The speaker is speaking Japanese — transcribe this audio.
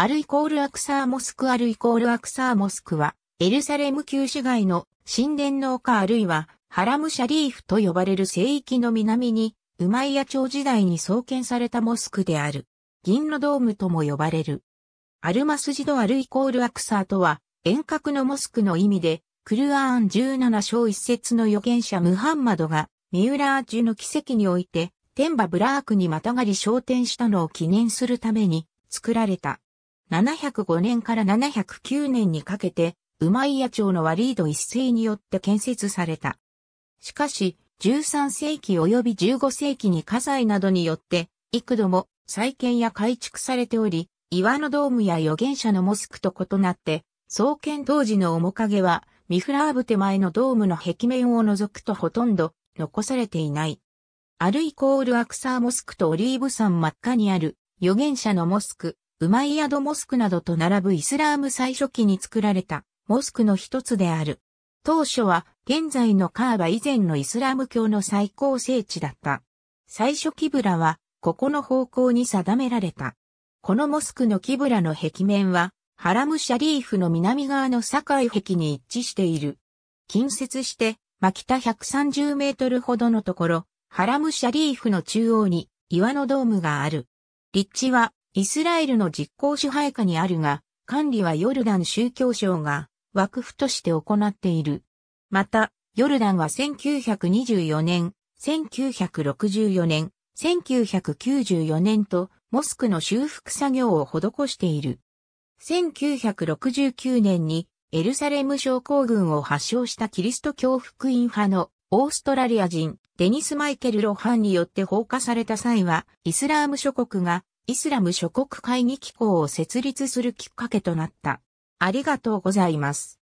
アルイコールアクサーモスクアルイコールアクサーモスクは、エルサレム旧市街の神殿の丘あるいは、ハラムシャリーフと呼ばれる聖域の南に、ウマイヤ朝時代に創建されたモスクである。銀のドームとも呼ばれる。アルマスジドアルイコールアクサーとは、遠隔のモスクの意味で、クルアーン17章一節の預言者ムハンマドが、ミーラージュの奇跡において、天馬ブラークにまたがり昇天したのを記念するために作られた。705年から709年にかけて、馬井屋町のワリード一世によって建設された。しかし、13世紀及び15世紀に火災などによって、幾度も再建や改築されており、岩のドームや預言者のモスクと異なって、創建当時の面影は、ミフラーブ手前のドームの壁面を除くとほとんど残されていない。アルイコールアクサーモスクとオリーブ山真っ赤にある預言者のモスク、ウマイヤドモスクなどと並ぶイスラーム最初期に作られたモスクの一つである。当初は現在のカーバ以前のイスラム教の最高聖地だった。最初キブラはここの方向に定められた。このモスクのキブラの壁面はハラムシャリーフの南側の境壁に一致している。近接して、ま北130メートルほどのところ、ハラムシャリーフの中央に岩のドームがある。立地はイスラエルの実効支配下にあるが、管理はヨルダン宗教省が枠府として行っている。また、ヨルダンは1924年、1964年、1994年とモスクの修復作業を施している。1969年にエルサレム症候群を発症したキリスト教福音派のオーストラリア人デニス・マイケル・ロハンによって放火された際はイスラーム諸国がイスラム諸国会議機構を設立するきっかけとなった。ありがとうございます。